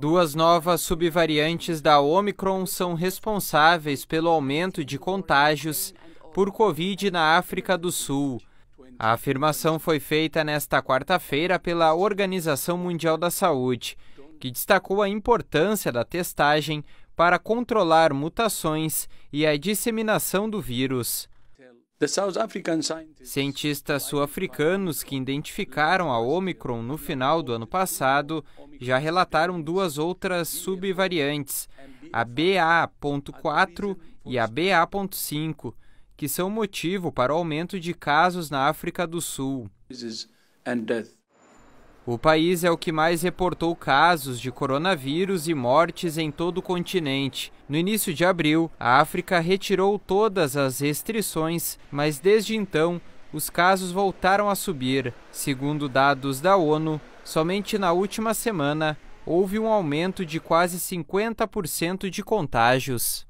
Duas novas subvariantes da Omicron são responsáveis pelo aumento de contágios por Covid na África do Sul. A afirmação foi feita nesta quarta-feira pela Organização Mundial da Saúde, que destacou a importância da testagem para controlar mutações e a disseminação do vírus. Cientistas sul-africanos que identificaram a Omicron no final do ano passado já relataram duas outras subvariantes, a BA.4 e a BA.5, que são motivo para o aumento de casos na África do Sul. O país é o que mais reportou casos de coronavírus e mortes em todo o continente. No início de abril, a África retirou todas as restrições, mas desde então os casos voltaram a subir. Segundo dados da ONU, somente na última semana houve um aumento de quase 50% de contágios.